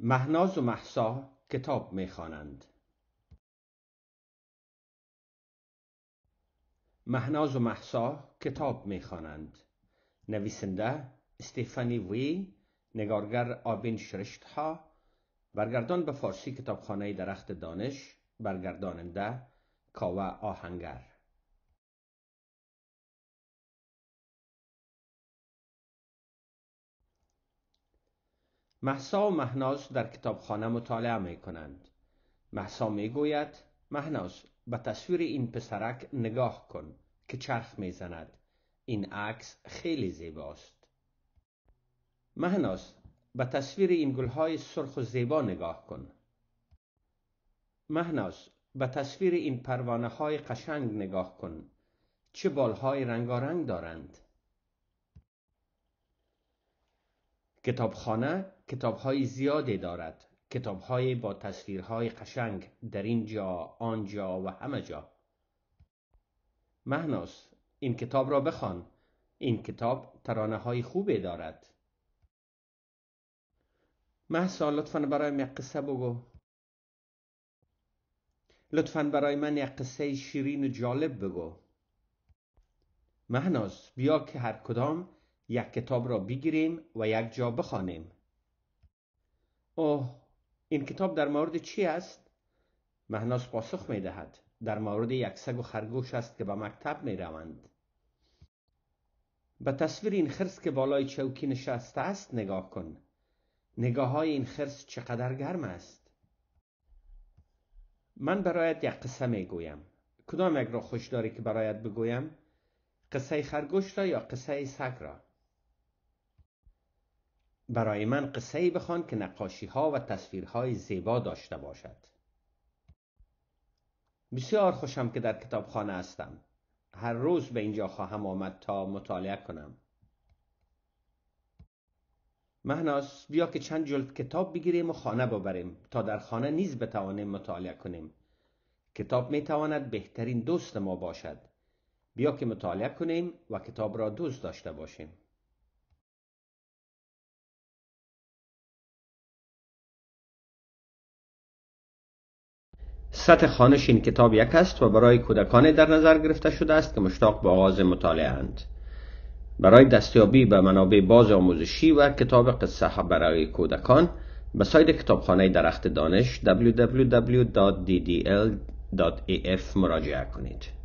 مهناز و محسا کتاب میخوانند مهناز و محسا کتاب میخوانند نویسنده استفانی وی نگارگر آبین شرشتها برگردان به فارسی کتابخانه درخت دانش برگرداننده کاوه آهنگر محسا و مهناز در کتابخانه مطالعه می کنند محسا می گوید مهناز به تصویر این پسرک نگاه کن که چرخ می زند این عکس خیلی زیباست مهناز به تصویر این گلهای سرخ و زیبا نگاه کن مهناز به تصویر این پروانه های قشنگ نگاه کن چه بالهای رنگارنگ دارند کتابخانه کتابهای زیادی دارد کتابهای با تصویرهای قشنگ در اینجا آنجا و همه جا مهناز این کتاب را بخوان این کتاب ترانه های خوبی دارد محسا لطفا برای یک قصه بگو لطفا برای من یک قصه شیرین و جالب بگو مهناز بیا که هر کدام یک کتاب را بگیریم و یک جا بخوانیم اوه این کتاب در مورد چی است؟ مهناز پاسخ می دهد در مورد یک سگ و خرگوش است که به مکتب می روند. به تصویر این خرس که بالای چوکی نشسته است نگاه کن نگاه های این خرس چقدر گرم است من برایت یک قصه می گویم کدام یک را خوش داری که برایت بگویم قصه خرگوش را یا قصه سگ را برای من قصه ای بخوان که نقاشی ها و تصویرهای زیبا داشته باشد بسیار خوشم که در کتابخانه هستم هر روز به اینجا خواهم آمد تا مطالعه کنم مهناس بیا که چند جلد کتاب بگیریم و خانه ببریم تا در خانه نیز بتوانیم مطالعه کنیم کتاب میتواند بهترین دوست ما باشد بیا که مطالعه کنیم و کتاب را دوست داشته باشیم سطح خانش این کتاب یک است و برای کودکان در نظر گرفته شده است که مشتاق به آغاز مطالعه اند برای دستیابی به منابع باز آموزشی و کتاب قصه برای کودکان به سایت کتابخانه درخت دانش www.ddl.af مراجعه کنید